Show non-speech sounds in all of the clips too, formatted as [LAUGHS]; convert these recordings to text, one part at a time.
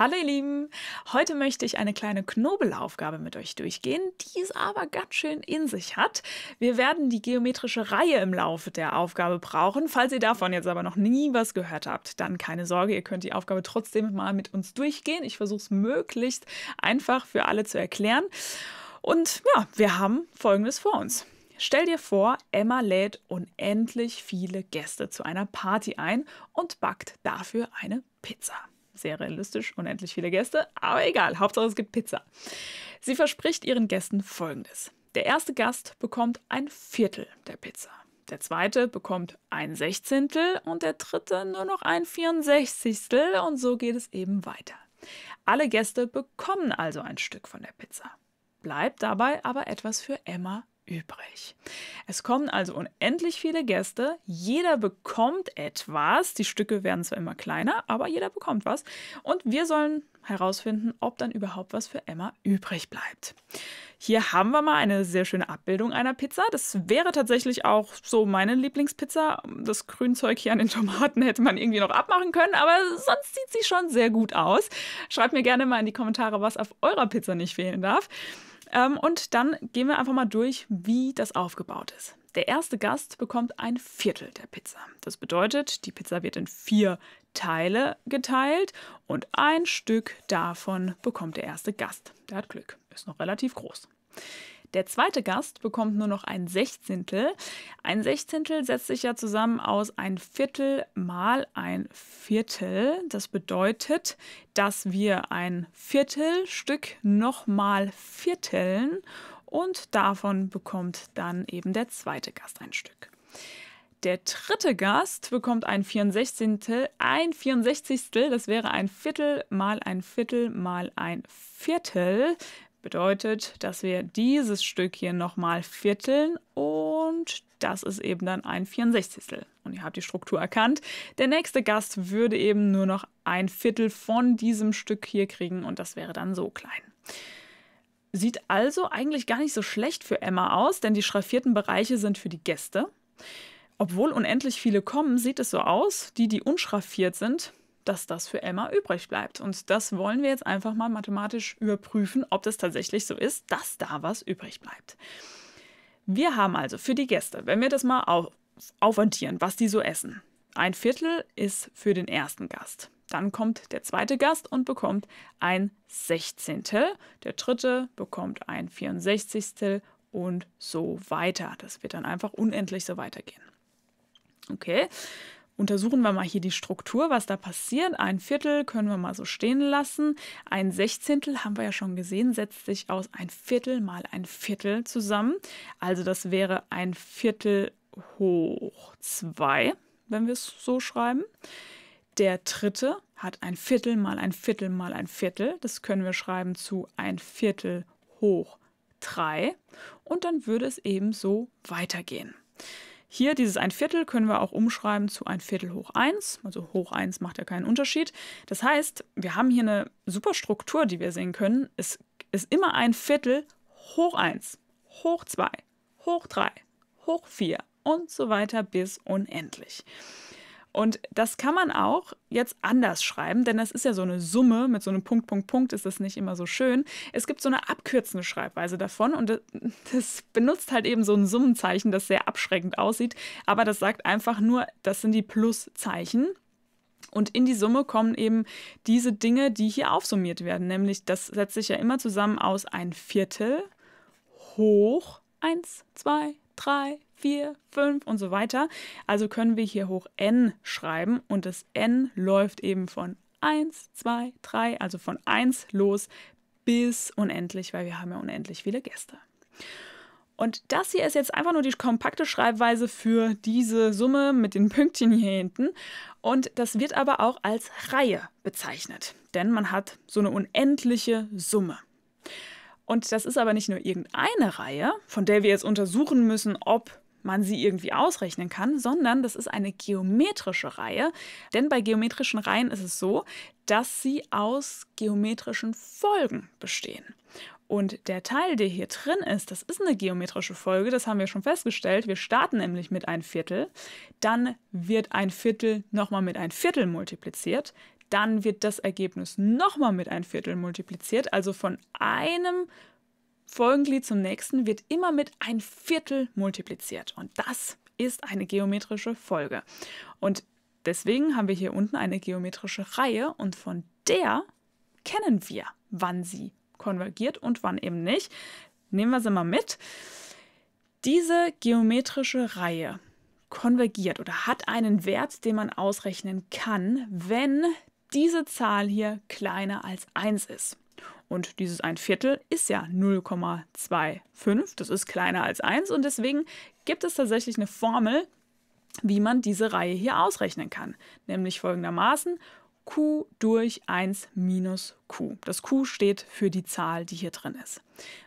Hallo ihr Lieben! Heute möchte ich eine kleine Knobelaufgabe mit euch durchgehen, die es aber ganz schön in sich hat. Wir werden die geometrische Reihe im Laufe der Aufgabe brauchen. Falls ihr davon jetzt aber noch nie was gehört habt, dann keine Sorge, ihr könnt die Aufgabe trotzdem mal mit uns durchgehen. Ich versuche es möglichst einfach für alle zu erklären. Und ja, wir haben Folgendes vor uns. Stell dir vor, Emma lädt unendlich viele Gäste zu einer Party ein und backt dafür eine Pizza. Sehr realistisch, unendlich viele Gäste, aber egal, Hauptsache es gibt Pizza. Sie verspricht ihren Gästen folgendes. Der erste Gast bekommt ein Viertel der Pizza. Der zweite bekommt ein Sechzehntel und der dritte nur noch ein Vierundsechzigstel und so geht es eben weiter. Alle Gäste bekommen also ein Stück von der Pizza. Bleibt dabei aber etwas für Emma übrig. Es kommen also unendlich viele Gäste, jeder bekommt etwas, die Stücke werden zwar immer kleiner, aber jeder bekommt was und wir sollen herausfinden, ob dann überhaupt was für Emma übrig bleibt. Hier haben wir mal eine sehr schöne Abbildung einer Pizza. Das wäre tatsächlich auch so meine Lieblingspizza. Das Grünzeug hier an den Tomaten hätte man irgendwie noch abmachen können, aber sonst sieht sie schon sehr gut aus. Schreibt mir gerne mal in die Kommentare, was auf eurer Pizza nicht fehlen darf. Ähm, und dann gehen wir einfach mal durch, wie das aufgebaut ist. Der erste Gast bekommt ein Viertel der Pizza. Das bedeutet, die Pizza wird in vier Teile geteilt und ein Stück davon bekommt der erste Gast. Der hat Glück, ist noch relativ groß. Der zweite Gast bekommt nur noch ein Sechzehntel. Ein Sechzehntel setzt sich ja zusammen aus ein Viertel mal ein Viertel. Das bedeutet, dass wir ein Viertelstück nochmal vierteln und davon bekommt dann eben der zweite Gast ein Stück. Der dritte Gast bekommt ein 64. Ein 64. Das wäre ein Viertel mal ein Viertel mal ein Viertel. Bedeutet, dass wir dieses Stück hier nochmal vierteln und das ist eben dann ein 64. Und ihr habt die Struktur erkannt. Der nächste Gast würde eben nur noch ein Viertel von diesem Stück hier kriegen und das wäre dann so klein. Sieht also eigentlich gar nicht so schlecht für Emma aus, denn die schraffierten Bereiche sind für die Gäste. Obwohl unendlich viele kommen, sieht es so aus. Die, die unschraffiert sind, dass das für Emma übrig bleibt. Und das wollen wir jetzt einfach mal mathematisch überprüfen, ob das tatsächlich so ist, dass da was übrig bleibt. Wir haben also für die Gäste, wenn wir das mal auf, aufaddieren, was die so essen. Ein Viertel ist für den ersten Gast. Dann kommt der zweite Gast und bekommt ein Sechzehntel. Der dritte bekommt ein Vierundsechzigstel und so weiter. Das wird dann einfach unendlich so weitergehen. Okay, untersuchen wir mal hier die Struktur, was da passiert. Ein Viertel können wir mal so stehen lassen. Ein Sechzehntel haben wir ja schon gesehen, setzt sich aus ein Viertel mal ein Viertel zusammen. Also das wäre ein Viertel hoch 2, wenn wir es so schreiben. Der dritte hat ein Viertel mal ein Viertel mal ein Viertel. Das können wir schreiben zu ein Viertel hoch 3. Und dann würde es eben so weitergehen. Hier dieses ein Viertel können wir auch umschreiben zu ein Viertel hoch 1. Also hoch 1 macht ja keinen Unterschied. Das heißt, wir haben hier eine super Struktur, die wir sehen können. Es ist immer ein Viertel hoch 1, hoch 2, hoch 3, hoch 4 und so weiter bis unendlich. Und das kann man auch jetzt anders schreiben, denn das ist ja so eine Summe. Mit so einem Punkt, Punkt, Punkt ist das nicht immer so schön. Es gibt so eine abkürzende Schreibweise davon und das benutzt halt eben so ein Summenzeichen, das sehr abschreckend aussieht. Aber das sagt einfach nur, das sind die Pluszeichen. Und in die Summe kommen eben diese Dinge, die hier aufsummiert werden. Nämlich, das setzt sich ja immer zusammen aus ein Viertel hoch 1, 2, 3, 4, 5 und so weiter. Also können wir hier hoch n schreiben und das n läuft eben von 1, 2, 3, also von 1 los bis unendlich, weil wir haben ja unendlich viele Gäste. Und das hier ist jetzt einfach nur die kompakte Schreibweise für diese Summe mit den Pünktchen hier hinten. Und das wird aber auch als Reihe bezeichnet, denn man hat so eine unendliche Summe. Und das ist aber nicht nur irgendeine Reihe, von der wir jetzt untersuchen müssen, ob man sie irgendwie ausrechnen kann, sondern das ist eine geometrische Reihe. Denn bei geometrischen Reihen ist es so, dass sie aus geometrischen Folgen bestehen. Und der Teil, der hier drin ist, das ist eine geometrische Folge, das haben wir schon festgestellt. Wir starten nämlich mit ein Viertel, dann wird ein Viertel nochmal mit ein Viertel multipliziert, dann wird das Ergebnis nochmal mit ein Viertel multipliziert. Also von einem Folgenglied zum nächsten wird immer mit ein Viertel multipliziert. Und das ist eine geometrische Folge. Und deswegen haben wir hier unten eine geometrische Reihe und von der kennen wir, wann sie konvergiert und wann eben nicht. Nehmen wir sie mal mit. Diese geometrische Reihe konvergiert oder hat einen Wert, den man ausrechnen kann, wenn diese Zahl hier kleiner als 1 ist. Und dieses 1 Viertel ist ja 0,25. Das ist kleiner als 1 und deswegen gibt es tatsächlich eine Formel, wie man diese Reihe hier ausrechnen kann. Nämlich folgendermaßen Q durch 1 minus Q. Das Q steht für die Zahl, die hier drin ist.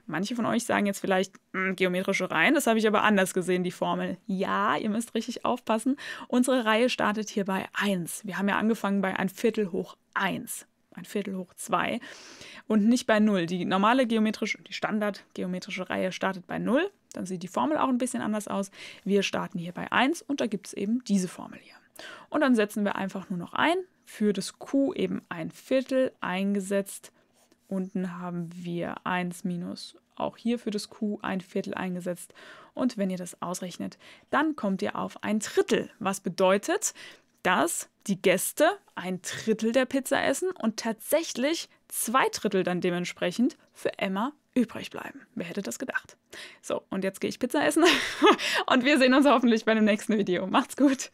Manche von euch sagen jetzt vielleicht hm, geometrische Reihen, das habe ich aber anders gesehen, die Formel. Ja, ihr müsst richtig aufpassen. Unsere Reihe startet hier bei 1. Wir haben ja angefangen bei 1 Viertel hoch 1 1 Viertel hoch 2 und nicht bei 0. Die normale geometrische, die Standardgeometrische Reihe startet bei 0. Dann sieht die Formel auch ein bisschen anders aus. Wir starten hier bei 1 und da gibt es eben diese Formel hier. Und dann setzen wir einfach nur noch ein für das Q eben ein Viertel eingesetzt. Unten haben wir 1 minus auch hier für das Q ein Viertel eingesetzt. Und wenn ihr das ausrechnet, dann kommt ihr auf ein Drittel, was bedeutet, dass die Gäste ein Drittel der Pizza essen und tatsächlich zwei Drittel dann dementsprechend für Emma übrig bleiben. Wer hätte das gedacht? So, und jetzt gehe ich Pizza essen [LAUGHS] und wir sehen uns hoffentlich bei dem nächsten Video. Macht's gut!